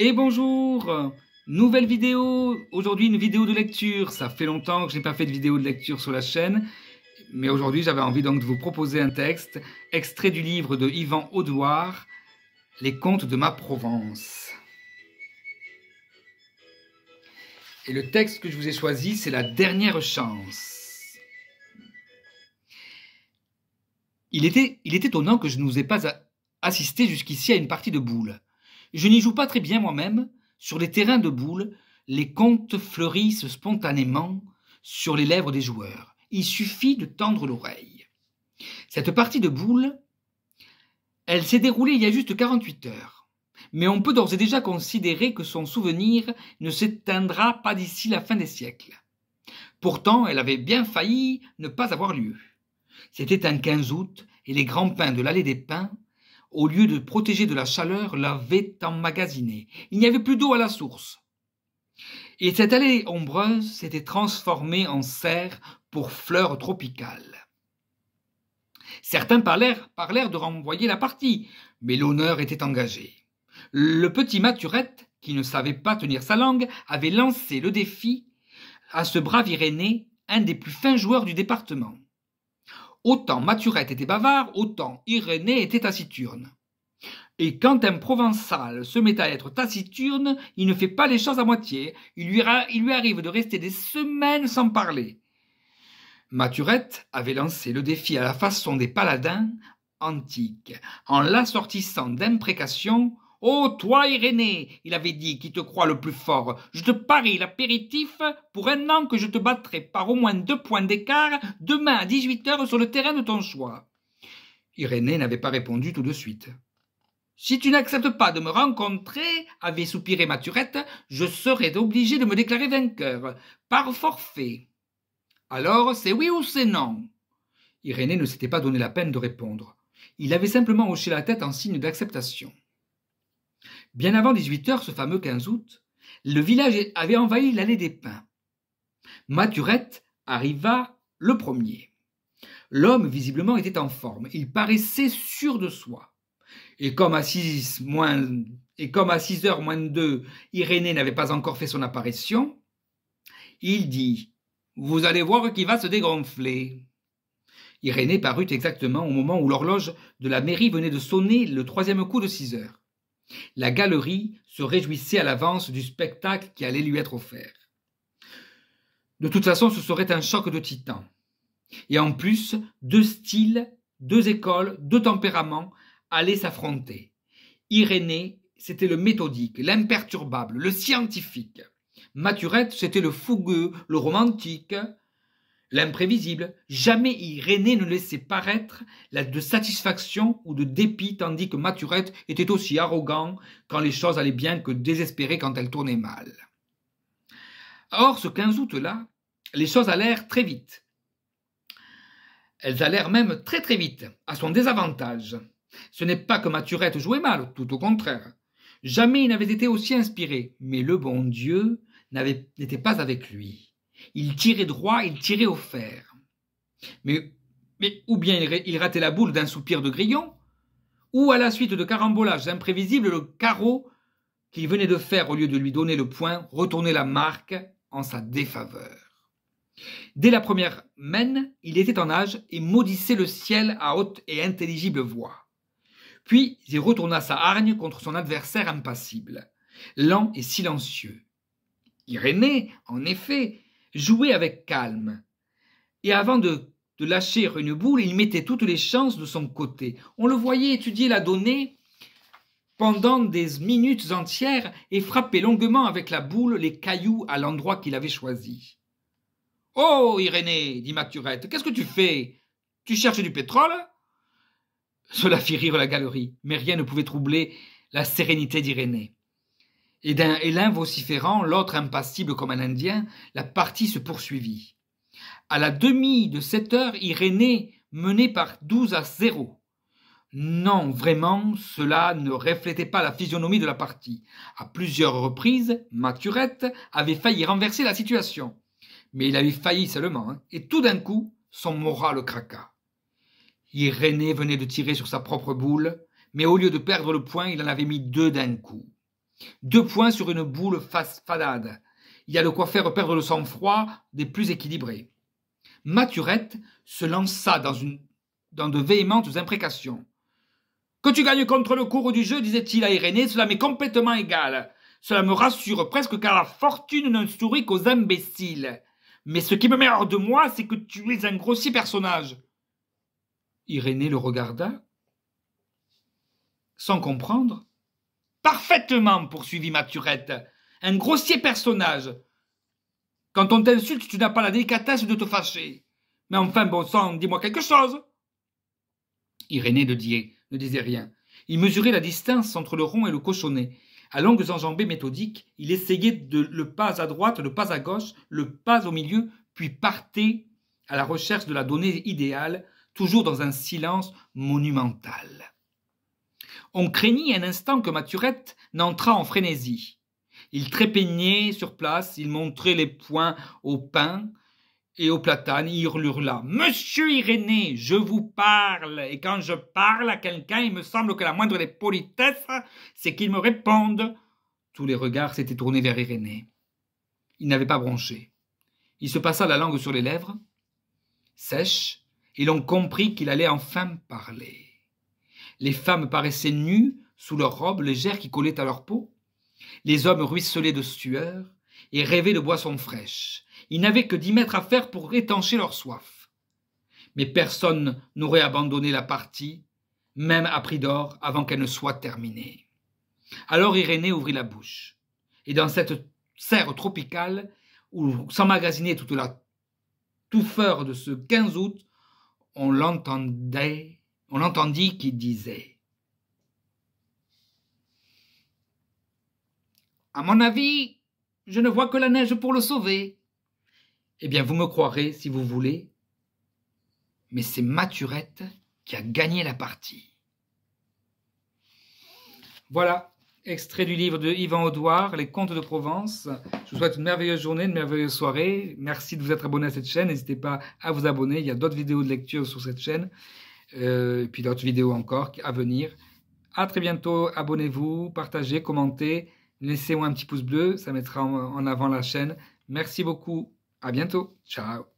Et bonjour Nouvelle vidéo Aujourd'hui une vidéo de lecture. Ça fait longtemps que je n'ai pas fait de vidéo de lecture sur la chaîne, mais aujourd'hui j'avais envie donc de vous proposer un texte extrait du livre de Yvan Audouard, Les contes de ma Provence. Et le texte que je vous ai choisi, c'est La dernière chance. Il était, il est étonnant que je ne vous ai pas assisté jusqu'ici à une partie de boules. Je n'y joue pas très bien moi-même. Sur les terrains de boules, les contes fleurissent spontanément sur les lèvres des joueurs. Il suffit de tendre l'oreille. Cette partie de boules, elle s'est déroulée il y a juste 48 heures. Mais on peut d'ores et déjà considérer que son souvenir ne s'éteindra pas d'ici la fin des siècles. Pourtant, elle avait bien failli ne pas avoir lieu. C'était un 15 août et les grands pins de l'allée des pins au lieu de protéger de la chaleur, l'avait emmagasiné. Il n'y avait plus d'eau à la source. Et cette allée ombreuse s'était transformée en serre pour fleurs tropicales. Certains parlèrent, parlèrent de renvoyer la partie, mais l'honneur était engagé. Le petit Maturette, qui ne savait pas tenir sa langue, avait lancé le défi à ce brave Irénée, un des plus fins joueurs du département. Autant Maturette était bavard, autant Irénée était taciturne. Et quand un provençal se met à être taciturne, il ne fait pas les choses à moitié, il lui, il lui arrive de rester des semaines sans parler. Maturette avait lancé le défi à la façon des paladins antiques, en l'assortissant d'imprécations oh, toi, Irénée, il avait dit, qui te croit le plus fort, je te parie l'apéritif pour un an que je te battrai par au moins deux points d'écart demain à dix-huit heures sur le terrain de ton choix. Irénée n'avait pas répondu tout de suite. Si tu n'acceptes pas de me rencontrer, avait soupiré Maturette, je serai obligé de me déclarer vainqueur, par forfait. Alors, c'est oui ou c'est non Irénée ne s'était pas donné la peine de répondre. Il avait simplement hoché la tête en signe d'acceptation. Bien avant 18 heures, ce fameux 15 août, le village avait envahi l'allée des pins. Maturette arriva le premier. L'homme, visiblement, était en forme. Il paraissait sûr de soi. Et comme à 6 moins, et comme à 6 heures moins 2, Irénée n'avait pas encore fait son apparition, il dit Vous allez voir qui va se dégonfler. Irénée parut exactement au moment où l'horloge de la mairie venait de sonner le troisième coup de 6 heures. La galerie se réjouissait à l'avance du spectacle qui allait lui être offert. De toute façon, ce serait un choc de titans. Et en plus, deux styles, deux écoles, deux tempéraments allaient s'affronter. Irénée, c'était le méthodique, l'imperturbable, le scientifique. Maturette, c'était le fougueux, le romantique. L'imprévisible, jamais Irénée ne laissait paraître de satisfaction ou de dépit, tandis que Maturette était aussi arrogant quand les choses allaient bien que désespéré quand elles tournaient mal. Or, ce 15 août-là, les choses allèrent très vite. Elles allèrent même très très vite, à son désavantage. Ce n'est pas que Maturette jouait mal, tout au contraire. Jamais il n'avait été aussi inspiré, mais le bon Dieu n'était pas avec lui. Il tirait droit, il tirait au fer. Mais, ou bien il, ratait la boule d'un soupir de grillon, ou à la suite de carambolages imprévisibles, le carreau qu'il venait de faire au lieu de lui donner le point retournait la marque en sa défaveur. Dès la première mène, il était en âge et maudissait le ciel à haute et intelligible voix. Puis il retourna sa hargne contre son adversaire impassible, lent et silencieux. Irénée, en effet, jouait avec calme. Et avant de, lâcher une boule, il mettait toutes les chances de son côté. On le voyait étudier la donnée pendant des minutes entières et frapper longuement avec la boule les cailloux à l'endroit qu'il avait choisi. Oh, Irénée, dit Maturette, qu'est-ce que tu fais Tu cherches du pétrole Cela fit rire la galerie, mais rien ne pouvait troubler la sérénité d'Irénée et l'un vociférant, l'autre impassible comme un indien, la partie se poursuivit. À la demi de sept heures, Irénée menait par douze à zéro. Non, vraiment, cela ne reflétait pas la physionomie de la partie. À plusieurs reprises, Maturette avait failli renverser la situation. Mais il avait failli seulement, hein. et tout d'un coup, son moral craqua. Irénée venait de tirer sur sa propre boule, mais au lieu de perdre le point, il en avait mis deux d'un coup. Deux points sur une boule face fadade. Il y a de quoi faire perdre le sang-froid des plus équilibrés. Maturette se lança dans, une, dans de véhémentes imprécations. Que tu gagnes contre le cours du jeu, disait-il à Irénée, cela m'est complètement égal. Cela me rassure presque car la fortune ne sourit qu'aux imbéciles. Mais ce qui me met hors de moi, c'est que tu es un grossier personnage. Irénée le regarda. Sans comprendre, Parfaitement, poursuivit Maturette. Un grossier personnage. Quand on t'insulte, tu n'as pas la délicatesse de te fâcher. Mais enfin, bon sang, dis-moi quelque chose. Irénée de ne disait rien. Il mesurait la distance entre le rond et le cochonnet. À longues enjambées méthodiques, il essayait de le pas à droite, le pas à gauche, le pas au milieu, puis partait à la recherche de la donnée idéale, toujours dans un silence monumental. On craignit un instant que Mathurette n'entrât en frénésie. Il trépignait sur place, il montrait les poings au pain et au platane, il hurla Monsieur Irénée, je vous parle, et quand je parle à quelqu'un, il me semble que la moindre des politesses, c'est qu'il me réponde. Tous les regards s'étaient tournés vers Irénée. Il n'avait pas bronché. Il se passa la langue sur les lèvres, sèche, et l'on comprit qu'il allait enfin parler. Les femmes paraissaient nues sous leurs robes légères qui collaient à leur peau. Les hommes ruisselaient de sueur et rêvaient de boissons fraîches. Ils n'avaient que dix mètres à faire pour étancher leur soif. Mais personne n'aurait abandonné la partie, même à prix d'or, avant qu'elle ne soit terminée. Alors Irénée ouvrit la bouche. Et dans cette serre tropicale, où s'emmagasinait toute la touffeur de ce 15 août, on l'entendait on entendit qu'il disait À mon avis, je ne vois que la neige pour le sauver. Eh bien, vous me croirez si vous voulez, mais c'est Maturette qui a gagné la partie. Voilà, extrait du livre de Yvan Audouard, Les Contes de Provence. Je vous souhaite une merveilleuse journée, une merveilleuse soirée. Merci de vous être abonné à cette chaîne. N'hésitez pas à vous abonner. Il y a d'autres vidéos de lecture sur cette chaîne. Euh, et puis d'autres vidéos encore à venir. À très bientôt, abonnez-vous, partagez, commentez, laissez-moi un petit pouce bleu, ça mettra en avant la chaîne. Merci beaucoup, à bientôt, ciao